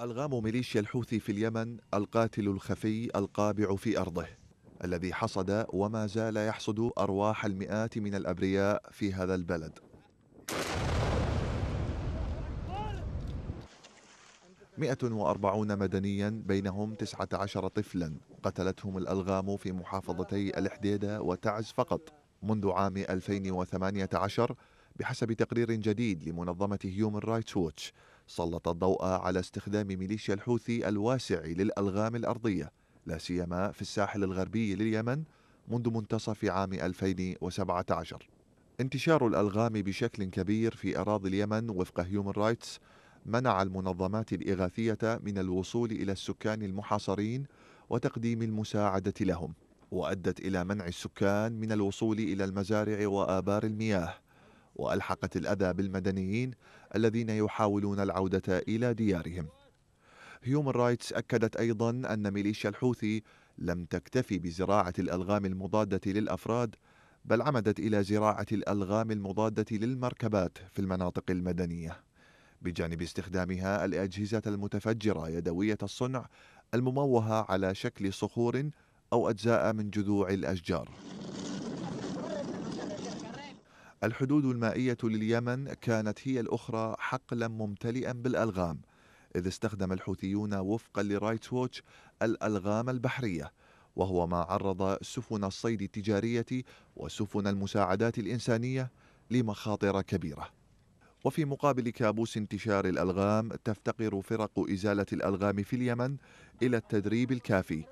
ألغام ميليشيا الحوثي في اليمن القاتل الخفي القابع في أرضه الذي حصد وما زال يحصد أرواح المئات من الأبرياء في هذا البلد مئة وأربعون مدنيا بينهم تسعة عشر طفلا قتلتهم الألغام في محافظتي الحديدة وتعز فقط منذ عام 2018 بحسب تقرير جديد لمنظمة هيومن رايتس ووتش سلط الضوء على استخدام ميليشيا الحوثي الواسع للألغام الأرضية لا سيما في الساحل الغربي لليمن منذ منتصف عام 2017 انتشار الألغام بشكل كبير في أراضي اليمن وفق هيومن رايتس منع المنظمات الإغاثية من الوصول إلى السكان المحاصرين وتقديم المساعدة لهم وأدت إلى منع السكان من الوصول إلى المزارع وآبار المياه وألحقت الأذى بالمدنيين الذين يحاولون العودة إلى ديارهم هيومن رايتس أكدت أيضا أن ميليشيا الحوثي لم تكتفي بزراعة الألغام المضادة للأفراد بل عمدت إلى زراعة الألغام المضادة للمركبات في المناطق المدنية بجانب استخدامها الأجهزة المتفجرة يدوية الصنع المموهة على شكل صخور أو أجزاء من جذوع الأشجار الحدود المائية لليمن كانت هي الأخرى حقلا ممتلئا بالألغام إذ استخدم الحوثيون وفقا لرايتس ووتش الألغام البحرية وهو ما عرض سفن الصيد التجارية وسفن المساعدات الإنسانية لمخاطر كبيرة وفي مقابل كابوس انتشار الألغام تفتقر فرق إزالة الألغام في اليمن إلى التدريب الكافي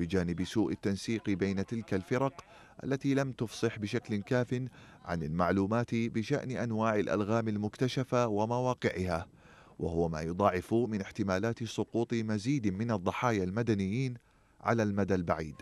بجانب سوء التنسيق بين تلك الفرق التي لم تفصح بشكل كاف عن المعلومات بشأن أنواع الألغام المكتشفة ومواقعها وهو ما يضاعف من احتمالات سقوط مزيد من الضحايا المدنيين على المدى البعيد